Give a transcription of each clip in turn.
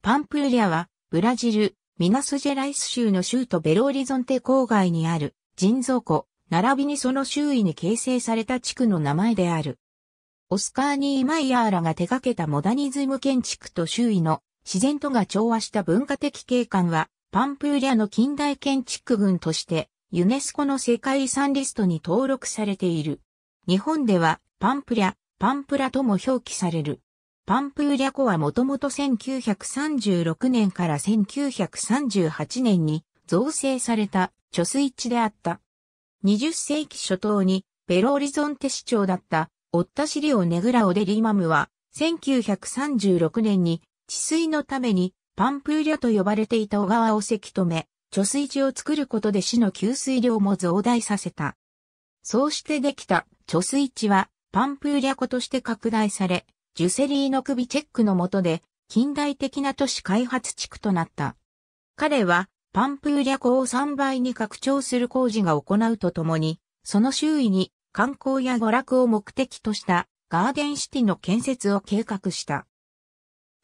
パンプーリャは、ブラジル、ミナスジェライス州の州都ベローリゾンテ郊外にある人造湖、並びにその周囲に形成された地区の名前である。オスカーニー・マイヤーらが手掛けたモダニズム建築と周囲の自然とが調和した文化的景観は、パンプーリャの近代建築群として、ユネスコの世界遺産リストに登録されている。日本では、パンプリャ、パンプラとも表記される。パンプーリャ湖はもともと1936年から1938年に造成された貯水池であった。20世紀初頭にペローリゾンテ市長だったオッタシリオ・ネグラオ・デリマムは1936年に治水のためにパンプーリャと呼ばれていた小川をせき止め、貯水池を作ることで市の給水量も増大させた。そうしてできた貯水池はパンプーリャ湖として拡大され、ジュセリーの首チェックの下で、近代的な都市開発地区となった。彼は、パンプーリャ湖を3倍に拡張する工事が行うとともに、その周囲に観光や娯楽を目的としたガーデンシティの建設を計画した。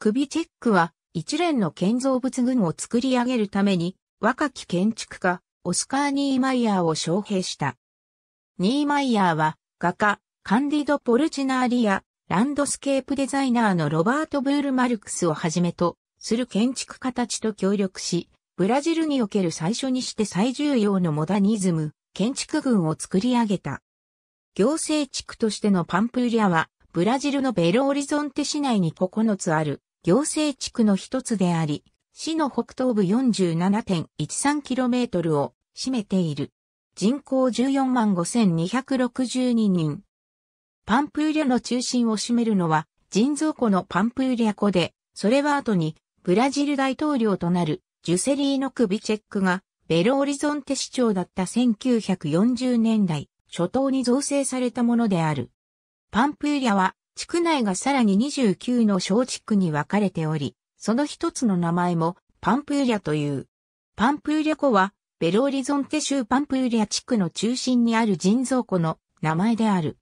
首チェックは一連の建造物群を作り上げるために若き建築家オスカー・ニーマイヤーを招聘した。ニーマイヤーは画家カンディド・ポルチナーリア、ランドスケープデザイナーのロバート・ブール・マルクスをはじめとする建築家たちと協力し、ブラジルにおける最初にして最重要のモダニズム、建築群を作り上げた。行政地区としてのパンプーリアは、ブラジルのベロオリゾンテ市内に9つある行政地区の一つであり、市の北東部 47.13km を占めている。人口14万5262人、パンプーリャの中心を占めるのは、人造湖のパンプーリャ湖で、それは後に、ブラジル大統領となる、ジュセリーノ・クビチェックが、ベロオリゾンテ市長だった1940年代、初頭に造成されたものである。パンプーリャは、地区内がさらに29の小地区に分かれており、その一つの名前も、パンプーリャという。パンプーリャ湖は、ベロオリゾンテ州パンプーリャ地区の中心にある人造湖の名前である。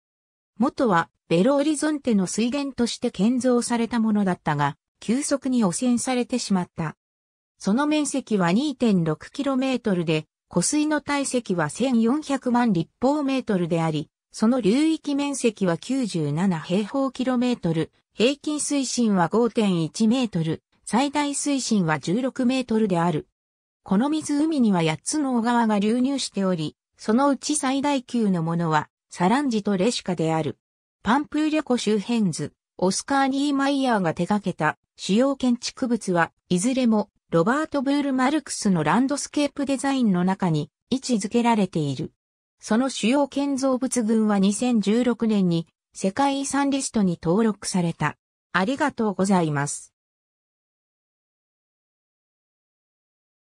元はベロオリゾンテの水源として建造されたものだったが、急速に汚染されてしまった。その面積は 2.6km で、湖水の体積は1400万立方メートルであり、その流域面積は97平方キロメートル、平均水深は5.1メートル、最大水深は16メートルである。この湖には8つの小川が流入しており、そのうち最大級のものはサランジとレシカである。パンプーリャ湖周辺図、オスカー・ニーマイヤーが手掛けた主要建築物はいずれもロバート・ブール・マルクスのランドスケープデザインの中に位置づけられている。その主要建造物群は2016年に世界遺産リストに登録された。ありがとうございます。